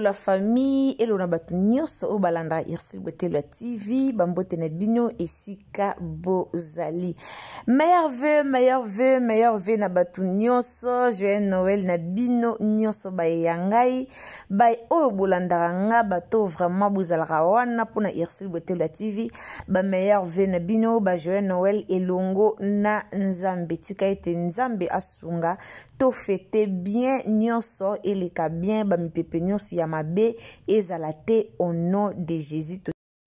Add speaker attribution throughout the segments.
Speaker 1: la famille hello na bato au oyo balandaka tv bambotene bino esika bozali meilleur vœu meilleur vœu meilleur vœu na bato nyonso joyeux noël na bino nyonso bayeya ngai bai oyo bolandaka nga bato vraiment bozalaka wana mpona ursule botelo ya tv bameilleur vœu na bino bajoyeux noël elongo na nzambe tika ete nzambe asunga tofete bien nyonso eleka bien bamipepe nyonso ya mabe ezala te au nom de jésus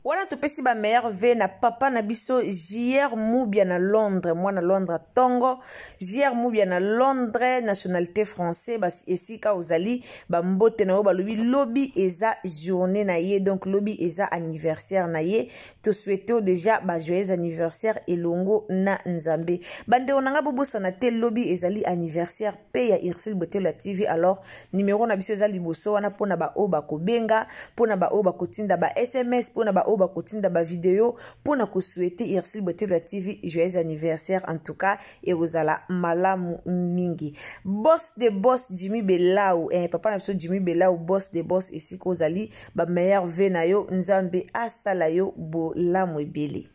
Speaker 1: wana mère ve na papa na biso Jier mubia na londres mwana londres Tongo. Jier mubia na londres nationalité français basi esika ozali bambote na oba lobi lobi eza journée na ye donc lobi eza anniversaire na ye déjà ba joyeux anniversaire elongo na nzambe bande onanga bobo sanate te lobi ezali anniversaire pe ya irsil botelo la tv alors numéro na biso eza boso wana oba kobenga, pona ba oba bakotinda ba sms mpona ou. oyo bakotinda bavideo mpona koswete irsil botelga tv joyeux anniversaire en tout cas ekozala malamu mingi boss de boss jimi belau eh, papa na biso jimi belau boss de boss esika ozali bameilleur ve na yo nzambe asala yo bolamu ebele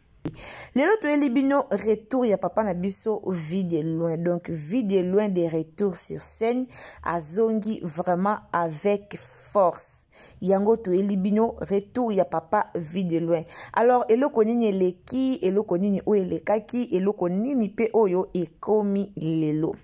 Speaker 1: lelo toyeli bino retour ya papa na biso vide loin donc vide loin de retour sur scène azongi vraiment avec force yango toyeli bino retour ya papa vide loin alors eloko nini eleki eloko nini oyo elekaki eloko nini mpe oyo ekomi lelo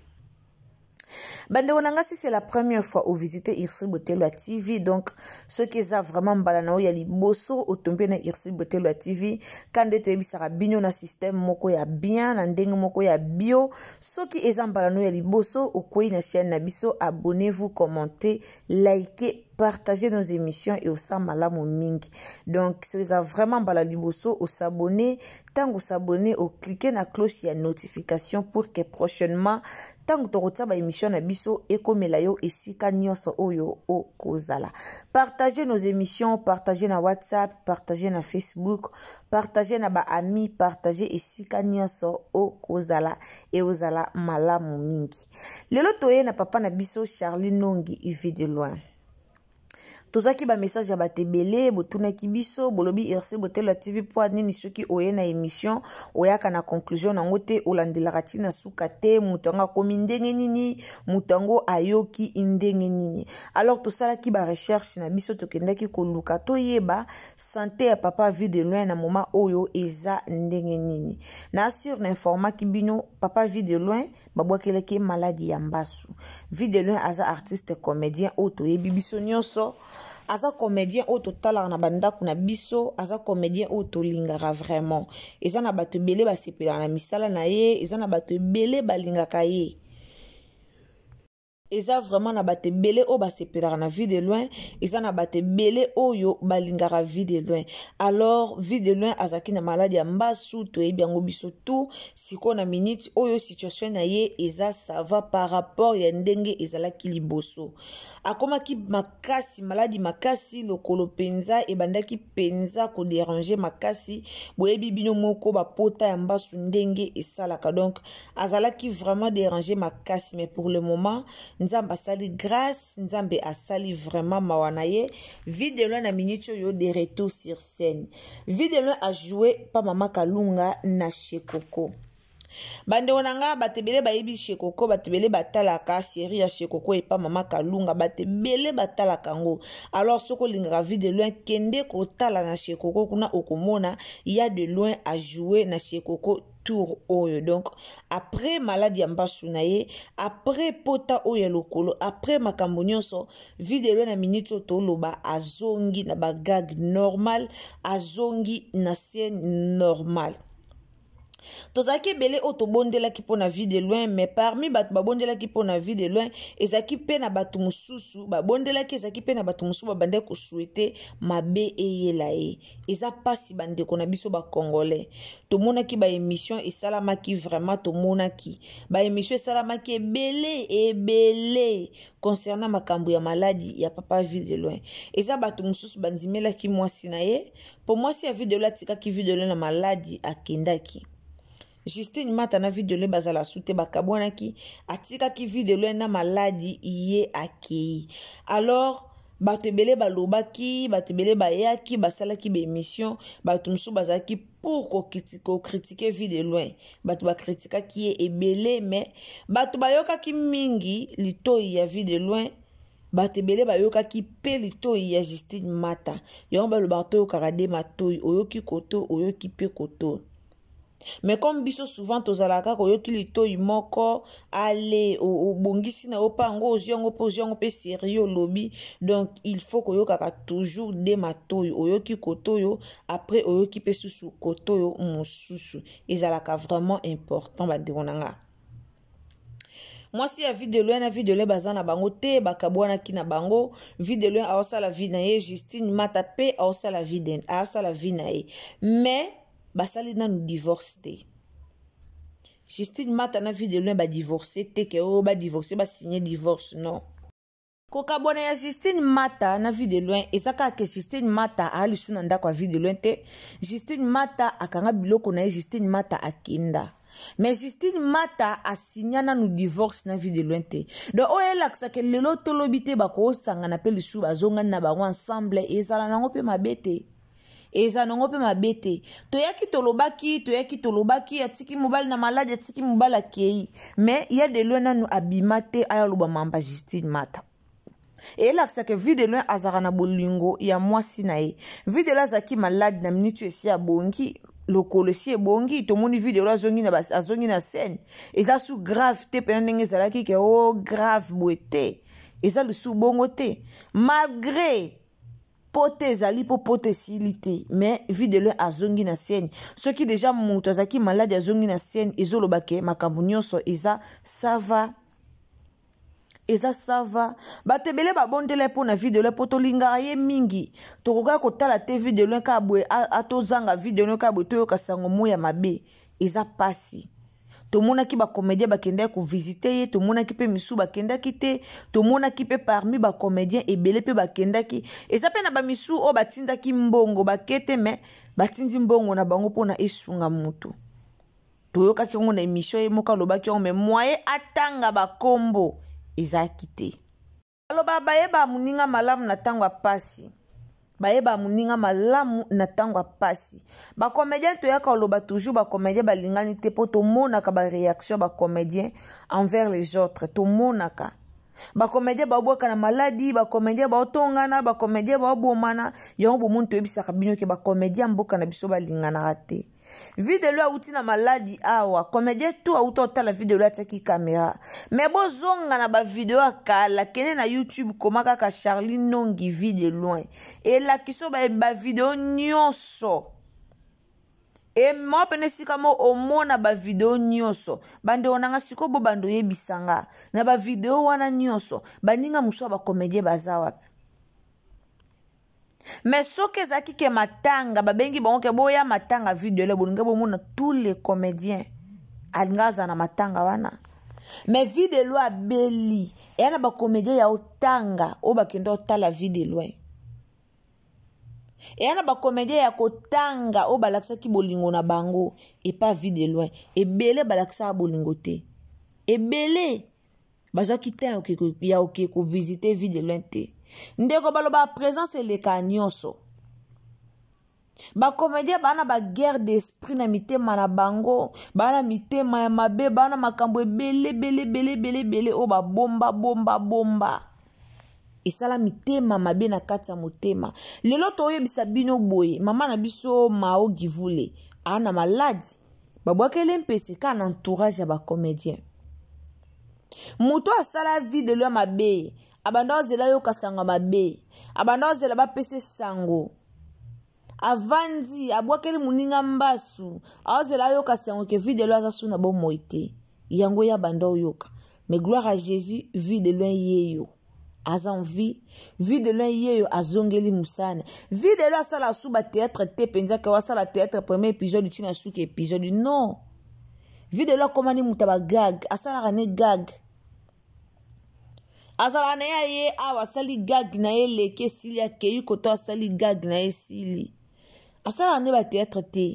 Speaker 1: bandeko na nga si c'est la première fois ovisite irsi botelwa tv donc soki eza vraiment mbala na oyo ya liboso otombi na irsi botelwa tv kanda toyebisaka bino na systeme moko ya bien na ndenge moko ya bio soki eza mbala na oyo ya liboso okwei na chaîne na biso abonnez-vous commente like partager nos émissions et au malamu mingi donc soza vraiment mbala liboso osabone ntango osabone oklike na cloche ya notification pour que prochainement ntango tokotia baémission na biso ekomela yo esika nyonso oyo okozala partage nos émissions partage na whatsapp partage na facebook partage na baami partage esika nyonso okozala e ozala malamu mingi lelo toye na papa na biso charlie nongi uvi de loin tozwaki bamessage ya bato ebele botunaki biso bolobi herse botelela tv mpo anini soki oye na émission oyaka na conclusion nango te olandelaka ntina suka te moto yango akomi ndenge nini moto yango ayoki ndenge nini alors tosalaki barecherche na biso tokendaki koluka toyeba sante ya papa vi de loin na moma oyo eza ndenge nini na asire nainformaki bino papa vi de loin babwakelaki maladi ya mbasu vi de loin aza artiste comédien oyo toyebi biso nyonso aza comédien oyo totalaka na bandako na biso aza comédien oyo tolingaka vraiment eza na bato ebele basepelaka na misala na ye eza na bato ebele balingaka ye eza vraiment na bato ebele oyo basepelaka na vie de loin eza na bato ebele oyo balingaka vie de loin alors vie de loin azalaki na maladi ya mbasu toyebi yango biso tu sikoyo na minute oyo situation na ye eza sava par rapport ya ndenge ezalaki liboso akomaki makasi maladi makasi lokolo mpenza ebandaki mpenza koderange makasi boyebi bino moko bapota ya mbasu ndenge esalaka donc azalaki vraiment dérange makasi mais pour le moment nzambe asali grâce nzambe asali vraiment mawa na ye videloin na miniti oyo de retour sur scène videloin ajoue mpa mama kalunga na shekoko bandeko na ngai bato ebele bayebi shekoko bato ebele batalaka série ya shekoko epa mama kalunga bato ebele batalaka yango alors soki olingaka vie de loin kende kotala na shekoko kuna okomona ya de loin ajoue na shekoko tour oyo donc après maladi ya mbasu na ye après pota oyo ya lokolo après makambo nyonso video na minute oyo toloba azongi na bagag normal azongi na scene normale tozalaki ebele oyo tobondelaki mpo na vie de loin mais parmi bato babondelaki mpo na vie de loin ezalaki mpe na bato mosusu babondelaki ezalaki mpe na bato mosusu babandaki kosuete mabe eyela ye eza mpasi bandeko na biso bacongolais tomonaki baémission esalamaki vraiment tomonaki baémission esalamaki ebele ebele concernant makambo ya maladi ya papa vie de loin eza bato mosusu bandimelaki mwasi na ye mpo mwasi ya vie de loin atikaki vie de loin na maladi akendaki justine matana videolo bazala su te bakabwanaki atikaki videolo na maladi ye akei alors bato ebele balobaki bato ebele bayaki basalaki baémission bato mosusu bazalaki pour kokritike vie de loin bato bakritikaki ye ebele me bato bayokaki mingi litoi ya vie de loin bato ebele bayokaki mpe litoi ya justine mata yango balobaka toyokaka de matoi oyoki koto oyoki mpe koto me comme biso souvent tozalaka koyokeli toyi moko ale obongisi na yo mpo yango ozwi yango mpo ozwi yango mpe sérieux olobi donc il faut koyokaka toujours nde matoyo oyoki kotoyo après oyoki mpe susu kotoyo mosusu ezalaka vraiment important bandeko na nga mwasi ya videlo na videlo baza na bango te bakabwanaki na bango videlo aosala vi na ye justine mata mpe aosala vi na ye mais basali nanu divorce te justine mata na video lin badivorce te ke oyo oh, badivorce basigne divorce non kokabwana ya justine mata na vie de loin eza kaka ke justine mata aa lisu na ndako ya vie de loin te justine mata akanga biloko na ye justine mata akenda mais justine mata asinya nanu divorce na vie de loin te donc oyo elakisaka lelo tolobi te bakosangana mpe lisu bazongani na bango ensemble ezala nango mpe mabe te eza nango mpe mabe te toyaki tolobaki toyaki tolobaki atiki mobali na maladi atiki mobali akei me ye de loin nanu abima te aya aloba mamba justine mata eyelakisaka vi de loin azalaka na bolingo ya mwasi na ye vi de loin azalaki maladi na miniti esi abongi lokolo esi ebongi tomoni video azongi na, azongi na scène eza su grave te mpena ndenge ezalaki ke o oh, grave boye te eza lisu bongo te malgré pote ezali mpo pote esili te me videlo azongi na siene soki deja moto azalaki maladi azongi na siene ezoloba ke makambo nyonso eza sava eza sava bato ebele babondela mpo na video lo mpo tolingaka ye mingi tokokaka kotala te video lo kaka boye atozanga video lo kaka boye toyoka sango moi ya mabe eza mpasi tomonaki bacomédien bakendaki kovisite ye tomonaki mpe misu bakendaki te tomonaki mpe parmi bacomédien ebele mpe bakendaki eza mpe na bamisu oyo batindaki mbongo bake te me batindi mbongo na bango mpona esunga motu toyokaki yango na émission ye moko alobaki yango me mwaye atanga bakombo ezalaki te aloba bayeba moninga malamu na ntango ya mpasi bayeba moninga malamu na ntango ya mpasi bacomédien toyaka koloba toujours bacomédien balingani te mpo tomonaka baréaction ya bacomédien envers les autres tomonaka bacomédien babwaka na maladi bacomédien baotongana bacomédien baobomana yango bomoni toyebisaka bino ke bacomédien mboka na biso balinganaka te videlo awuti na maladi awa comédien tu awuti otala videlo atiaki kamera me bozonga na bavideo ya kala kende na youtube koma kaka charlie nongi videloin elakiso bavideo nyonso e mawape esika mo omona bavideo nyonso bandeko na nga sikoyo bo bando oyebisa nga na bavideo wana nyonso baninga mosusu ya bakomedie baza wapi me soki ezalaki ke matanga babengi bango ke boya matanga video le bolingi bomona tous les comédiens alinga aza na matanga wana me video elo abeli eya na bakomédien ya otanga oyo bakende otala video elwa eya na bakomédien ya kotanga oyo balakisaki bolingo na bango epa vi de loin ebele balakisaka bolingo te ebele bazwaki temps ya oke kovisite vi de loin te ndeko baloba présence eleka nyonso bakomédien baa na baguerre d'esprit na mitema na bango baa na mitema ya mabe baa na makambo ebelebelebelebele oyo babombabomba bomba, bomba, bomba. esalami tema mabe na kati ya motema lelo toyebisa bino boye mama na biso mao givule aa na maladi babwakele mpese kaka na entourage ya bacomédien moto asala videlo ya mabe abanda ozela yoka sango ya mabe abanda ozela bapesa sango avandi abwakeli moninga mbasu aozela ayoka sango ke videlo aza so na bomoi te yango ya banda oyoka me gloire ya jésus videlo ye yo aza envie vi de lun ye oyo azongeli mosana vi de lun asala asu bateatre te mpenza ke wasala teatre premier épisode ntina suki épisode non vi de lun akomani moto ya bagag asalaka ne gag azalaka na ye aye awa asali gag na ye eleki esili akei koto asali gag na ye esili asalaka nde bateatre te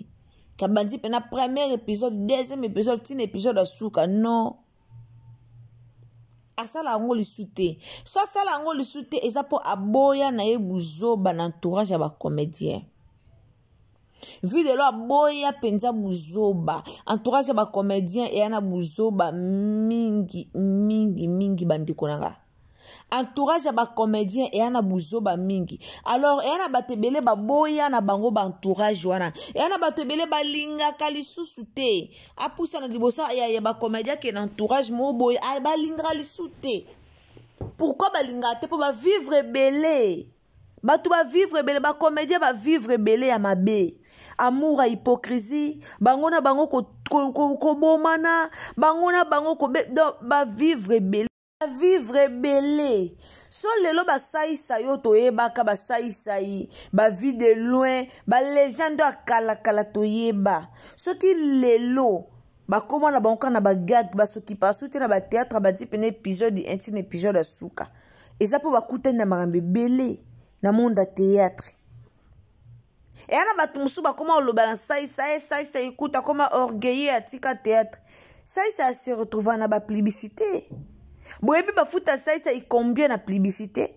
Speaker 1: kabandi mpena premier épisode deuxième épisode ntina épisode asuka non asala yango lisu te so asala yango lisu te eza mpo aboya na ye buzoba na entourage ya bacomédien vi lelo aboya mpenza buzoba entourage ya bacomédien eya na buzoba mingi mingi mingi bandeko na nga entourage ya bacomédien eya na buzoba mingi alors eya na bato ebele baboya na bango baentourage wana eya na bato ebele balingaka lisusu te apusa na liboso ya, ya bacomédien ke na entourage moko boye ah, balingaka lisusu te pourkui balingaka te mpo bavivre ebele bato bavivre ebele bacomédien bavivre ebele ya mabe amour ya hypocrisie bango na bango kobomana ko, ko, ko bango na bango kobevivre ebele bavivre ebele so lelo basaisa yo toyebaka basaisa ye bavi de loin balégende ya kalakala toyeba soki lelo bakómwa na bango kaka na bagag basoki parasu te na bateatre bandi pene épisode intine épisode ya suka eza mpo bakutani na makambo ebele na monde ya teatre eya na bato mosusu bakóma oloba na saisa ye eh, saisa ekuta kóma orgueille atika teatre saisa ya se retrouva na bapiblicité boyebi bafuta saisa ekombie na plibisité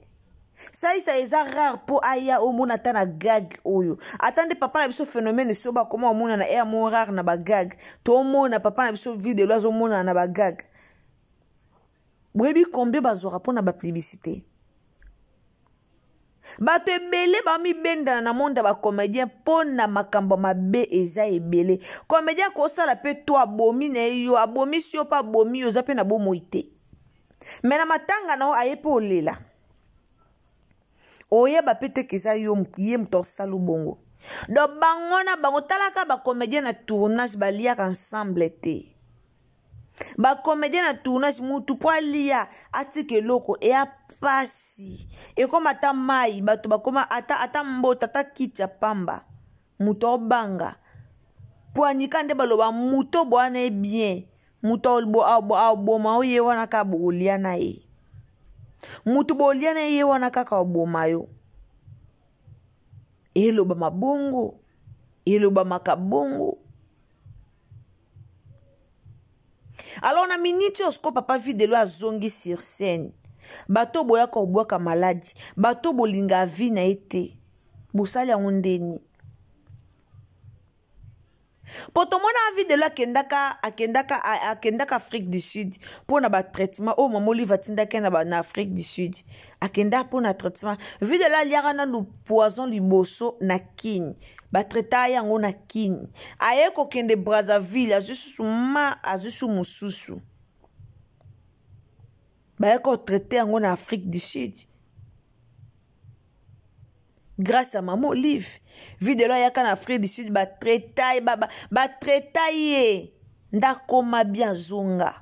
Speaker 1: saisa eza rare mpo aya omona ata na gag oyo ata nde papa na biso phénomène so bakoma omona na air mo rare na bagag tomona papa na biso videlo azomonana na bagag boyebi combien bazwaka mpo na baplibisité bato ebele bamibendana na monde ya bacomédien mpo na makambo mabe eza ebele comédien kosala mpe to abomi na ye yo abomisi yo mpo abomi yo oza mpe na bomoi te mena matanga na yo aye mpe olela oyeba mpe teke eza ye moto asala bongo don bango na bango talaka bacomédien na tournage baliaka ensemble te bacomédien na tournage mutu mpo alia atika eloko eya mpasi ekóma ata mai bato bakóma ata, ata mbota ata kiti ya pamba moto obanga mpo anika nde baloba moto bwana ye bien mutu awuboma ye wana kaka bolia na ye mutu bolia na ye ye wana kaka oboma yo elobama bongo elobamaka bongo alors na miniti oyo sikoyo papa videlo azongi sur scène bato boyaka kobwaka maladi bato bolinga vi na ye te bosali yango ndeni mpo tomona avidelo akendaka akendaka akendaka afrique du sud mpona batraitement oyo mama olive atindaki na, oh, na afrique du sud akenda mpona traitement videlo aliaka nanu poison liboso na kini batraita yango na kini aye kokende brazzaville azwi susu ma azwi su mosusu baye kotraite yango na afrique du sud grâce à maman olive videlo ayaka na afrique du sud batretaye batretaye ye ndakoma bien azonga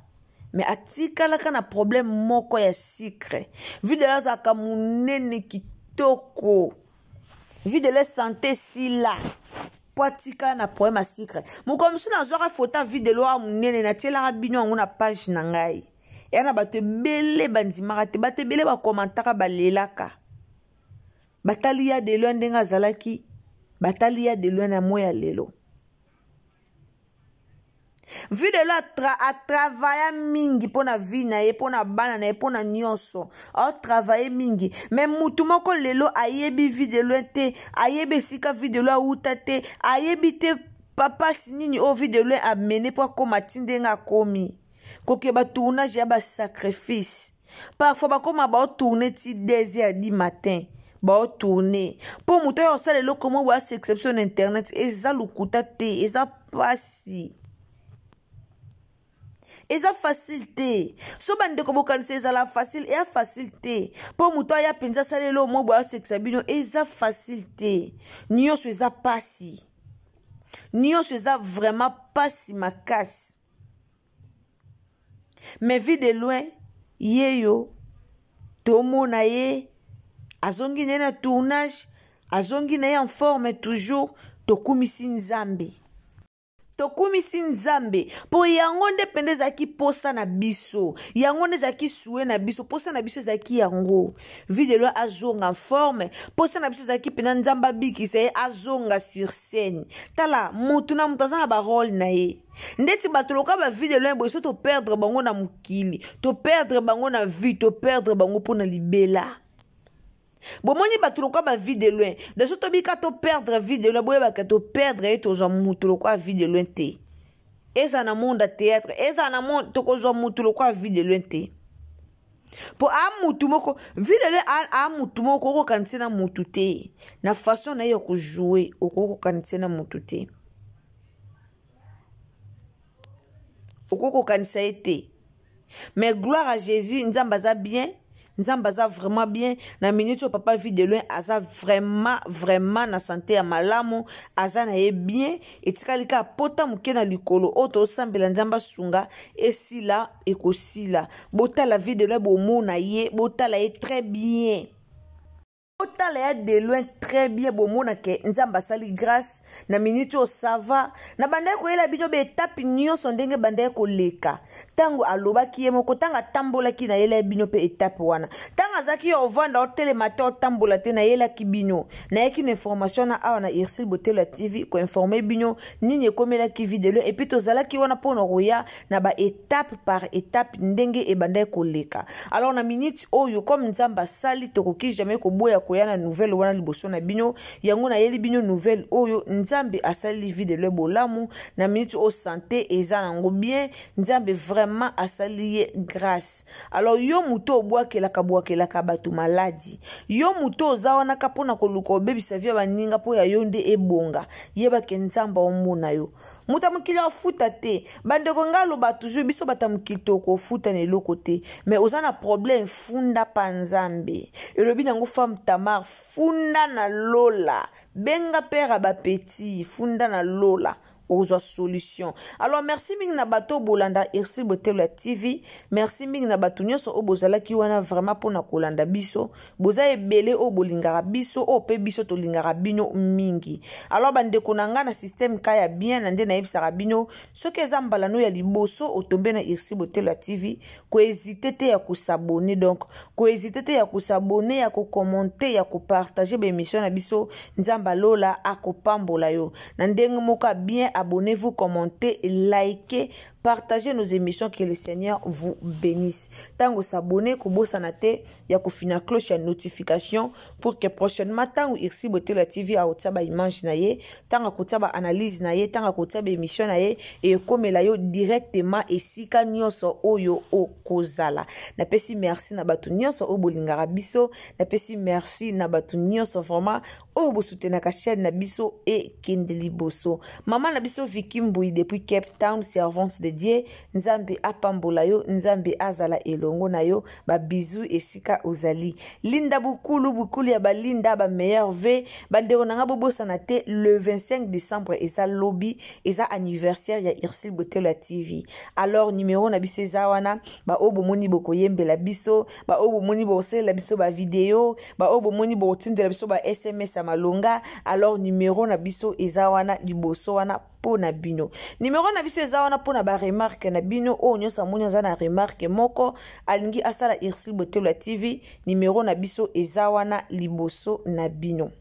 Speaker 1: me atikalaka na problème moko ya sucre videlo azalaka monene kitoko videlo esante sila mpo atikala na problème ya sucre mokolo mosusu nazwaka foto ya videlo ya monene natielaka bino yango na page na ngai eya na bato ebele bandimaka te bato ebele bakomantaka balelaka batali ya delo ya ndenge azalaki batali ya delo na moi ya lelo vi lelo atra, atravaya mingi mpo na vi na ye mpo na bana na ye mpo na nyonso aotravaye mingi me mutu moko lelo ayebi vi lelo te ayebi esika vi lelo awuta te ayebi te papasi nini oyo vi lelo amene mpo akóma ti ndenge akómi koke batournage ya basacrifice parfois bakóma baotourne ti 10 ya di matin baotourne mpo moto oyo asala eloko moko boya se exception na internet eza lokuta te eza mpasi eza facile te so bandeko bokanisa ezala facile eya facile te mpo moto aya mpenza asala elo moko boya sekisa bino eza facile te nyonso eza mpasi nyonso eza vraiment mpasi makasi mais vi de loin ye yo tomona ye azongi na ye na tournage azongi na ye en forme toujours tokumisi nzambe tokumisi nzambe mpo yango nde mpende ezalaki posa na biso yango nde ezalaki sue na biso posa na biso ezalaki yango videlo azonga forme posa na biso ezalaki mpenza nzambe abikisa ye azonga sur scène tala motu na motu aza na barole na ye ndeti bato loka bavidelo ya boye so toperdre bango na mokili toperdre bango na vie toperdre bango mpo na libela bomoni bato lokwa bavie de loin de so tobika toperdre vie de loin boyebaka toperdre ye tozwa motu lokwa vie de loin te ezala na monde ya théâtre ezala na monde tokozwa motu lokwa vie de loin te mpo amutu moko vie de loin amutu moko okokanisa na motu te na façon na ye ya kojoue okokokanisa na motu te okokokanisa ye te mais gloire à jésus nzambe aza bien Nzamba vraiment bien na minute papa vit de aza vraiment vraiment na santé. ya malamu aza na ye bien pota ke na likolo si esila ekosila botala vie de na ye botala ye très bien otala ya de loin très bien bomona ke nzambe asali grâce na miniti oyo sava na bandaki koyela bino baetape nyonso ndenge bandaki koleka ntango alobaki ye moko ntango atambolaki nayelaki bino mpe etape wana ntango azalaki yo ovanda otelema te otambola te nayelaki bino nayaki na information na awa na irsile botelo ya tv koinforme bino nini ekomelaki videlo epui tozalaki wana mpona koya na baetape par etape ndenge ebandaki koleka alors na miniti oyo comme nzambe asali tokoki jamai koboya ko koya na nouvelle wana liboso na bino yango nayeli bino nouvelle oyo nzambe asaleli vie de lwe bolamu na miniti oyo sante eza nango bien nzambe vraiment asali ye grâce alors yo moto obwakelaka bwakelaka bato maladi yo moto oza wana ka mpo na koluka obebisa vie ya baninga mpo ya yo nde ebonga yebake nzambe omona yo moto ya mokili afuta te bandeko ngai aloba toujours biso bato ya mokili tokofuta na eloko te me oza na probleme funda mpa nzambe elobi nango femme tamar funda na lola benga pere ya bapeti funda na lola ozwa solution alors merci mingi na bato obolanda hersi boteloya tv merci mingi na bato nyonso oyo bozalaki wana vraiment mpona kolanda biso boza ebele oyo bolingaka biso oyo mpe biso tolingaka bino mingi alors bandeko na ngai na systeme ka ya bien na nde nayebisaka bino soki eza mbalano ya liboso otombe na hersi boteloya tv koezite te ya kosabone donc koezite te ya kosabone ya kokomante ya kopartage baemission na biso nzambe alola akopambola yo na ndenge moko ya bien abonnez-vous, commentez, likez partagez nos émissions que le Seigneur vous bénisse tango s'abonner koubo te ya fina cloche à notification pour que prochainement ou irsi la tv à akotia image na ye ntango analyse baanalyse na ye ntango émission baémission na ye ekomela yo directement ka nyonso oyo o kozala. okozala si merci na bato nyonso Lingarabiso. na biso si merci na bato nyonso vraiment soutena ka chaîne na biso kendeli boso. mama na biso vikim depuis cape town servante de die nzambe apambola yo nzambe azala elongo na yo babizu esika ozali linda bukulu bukulu ya balinda bameilleurve bandeko na nga bobosana te le 25 décembre eza lobi eza anniversaire ya irsile botelo ya tv alors numero na biso eza wana baoyo bomoni bokoyembela biso baoyo bomoni bokosalela biso bavideo baoyo bomoni bokotindela biso ba sms ya malonga alors numero na biso eza wana liboso wana mpo na bino nimero na biso eza wana mpona baremarke na bino oyo nyonso amoni aza na remarke moko alingi asala irsil botelo ya tv nimero na biso eza wana liboso na bino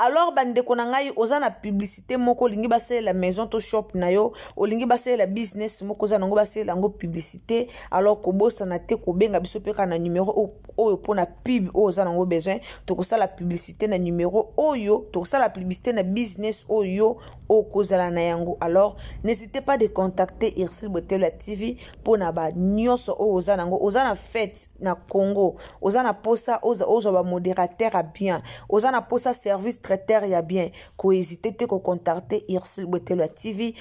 Speaker 1: alors bande na ngai oza na publicité moko lingi la maison to shop na yo olingi la business moko za nango basalela ngo publicité alors na te benga biso mpe na ou oyo pona pub oza nango besoin sala publicité na numéro oyo sala publicité na business oyo okozala na yango alors n'hésitez pas de contacter irsil botelo la tv na ba so oza nango oza na kongo, na congo oza na mposa ozwa modérateur bien oza na posa service y ya bien kohésite te contacter irsil a la tv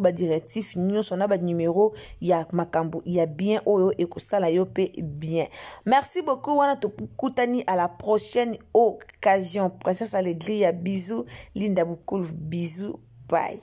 Speaker 1: ba directif son nyonso na il ya makambo ya bien oyo la yo est bien merci beaucoup wana kutani à la prochaine occasion princesse alegri ya bisous linda bukulu bisous bye